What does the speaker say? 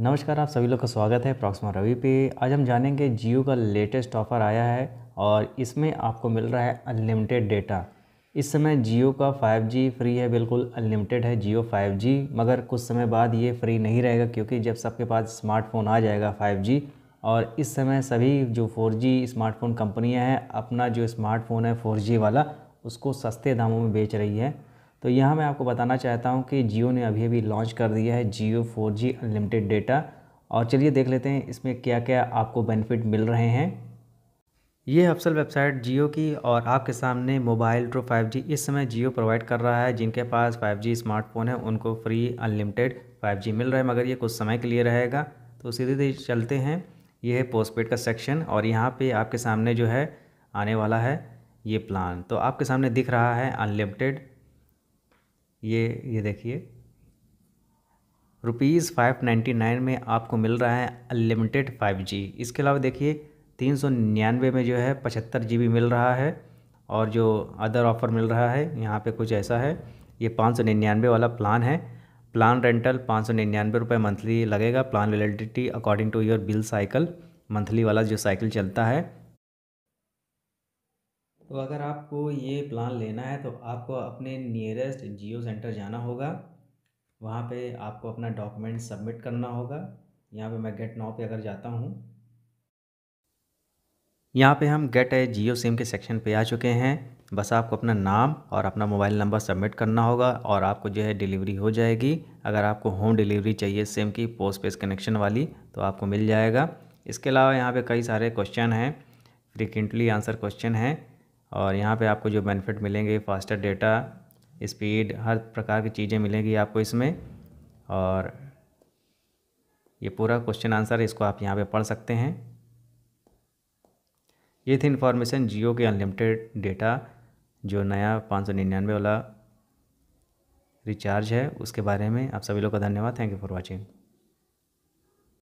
नमस्कार आप सभी लोग का स्वागत है प्रॉक्समा रवि पे आज हम जानेंगे जियो का लेटेस्ट ऑफ़र आया है और इसमें आपको मिल रहा है अनलिमिटेड डेटा इस समय जियो का 5G फ्री है बिल्कुल अनलिमिटेड है जियो 5G मगर कुछ समय बाद ये फ्री नहीं रहेगा क्योंकि जब सबके पास स्मार्टफोन आ जाएगा 5G और इस समय सभी जो 4G स्मार्टफ़ोन कंपनियां हैं अपना जो स्मार्टफ़ोन है 4G वाला उसको सस्ते दामों में बेच रही है तो यहाँ मैं आपको बताना चाहता हूँ कि जियो ने अभी अभी लॉन्च कर दिया है Jio four G unlimited data और चलिए देख लेते हैं इसमें क्या क्या आपको बेनिफिट मिल रहे हैं ये अफसल वेबसाइट जियो की और आपके सामने मोबाइल ट्रो 5G इस समय जियो प्रोवाइड कर रहा है जिनके पास 5G स्मार्टफोन है उनको फ्री अनलिमिटेड 5G मिल रहा है मगर ये कुछ समय के लिए रहेगा तो सीधे चलते हैं ये है पोस्टपेड का सेक्शन और यहाँ पे आपके सामने जो है आने वाला है ये प्लान तो आपके सामने दिख रहा है अनलिमिटेड ये ये देखिए रुपीज़ फाइव नाइन्टी नाइन में आपको मिल रहा है अनलिमिटेड फाइव जी इसके अलावा देखिए तीन सौ निन्यानवे में जो है पचहत्तर जी बी मिल रहा है और जो अदर ऑफ़र मिल रहा है यहाँ पे कुछ ऐसा है ये पाँच सौ निन्यानवे वाला प्लान है प्लान रेंटल पाँच सौ निन्यानवे रुपये मंथली लगेगा plan validity according to your bill cycle monthly वाला जो साइकिल चलता है तो अगर आपको ये प्लान लेना है तो आपको अपने नियरेस्ट जियो सेंटर जाना होगा वहाँ पे आपको अपना डॉक्यूमेंट सबमिट करना होगा यहाँ पे मैं गेट नाव पे अगर जाता हूँ यहाँ पे हम गेट ए जियो सिम के सेक्शन पे आ चुके हैं बस आपको अपना नाम और अपना मोबाइल नंबर सबमिट करना होगा और आपको जो है डिलीवरी हो जाएगी अगर आपको होम डिलीवरी चाहिए सिम की पोस्ट पेस कनेक्शन वाली तो आपको मिल जाएगा इसके अलावा यहाँ पर कई सारे क्वेश्चन हैं फ्रिक्वेंटली आंसर क्वेश्चन हैं और यहाँ पे आपको जो बेनिफिट मिलेंगे फास्टर डेटा स्पीड हर प्रकार की चीज़ें मिलेंगी आपको इसमें और ये पूरा क्वेश्चन आंसर इसको आप यहाँ पे पढ़ सकते हैं ये थी इन्फॉर्मेशन जियो के अनलिमिटेड डेटा जो नया पाँच सौ निन्यानवे वाला रिचार्ज है उसके बारे में आप सभी लोग का धन्यवाद थैंक यू फॉर वॉचिंग